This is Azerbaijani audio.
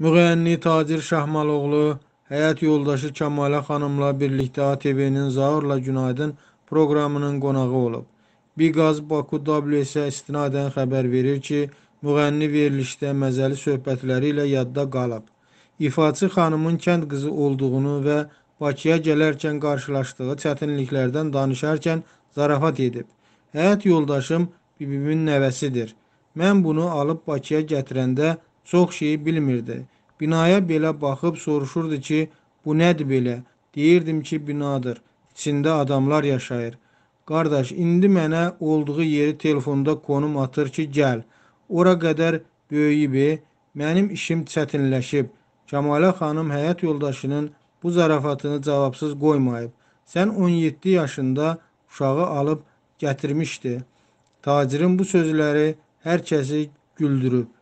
Müğənni Tacir Şahmaloğlu həyat yoldaşı Kəmalə xanımla birlikdə ATV-nin Zaurla Günaydın proqramının qonağı olub. Biqaz Baku WS-ə istinadən xəbər verir ki, müğənni verilişdə məzəli söhbətləri ilə yadda qalıb. İfaçı xanımın kənd qızı olduğunu və Bakıya gələrkən qarşılaşdığı çətinliklərdən danışarkən zarafat edib. Həyat yoldaşım bibimin nəvəsidir. Mən bunu alıb Bakıya gətirəndə Çox şeyi bilmirdi. Binaya belə baxıb soruşurdu ki, bu nədir belə? Deyirdim ki, binadır. İçində adamlar yaşayır. Qardaş, indi mənə olduğu yeri telefonda konum atır ki, gəl. Ora qədər böyüyüb, e, mənim işim çətinləşib. Cəmalə xanım həyat yoldaşının bu zarafatını cavabsız qoymayıb. Sən 17 yaşında uşağı alıb gətirmişdi. Tacirin bu sözləri hər kəsi güldürüb.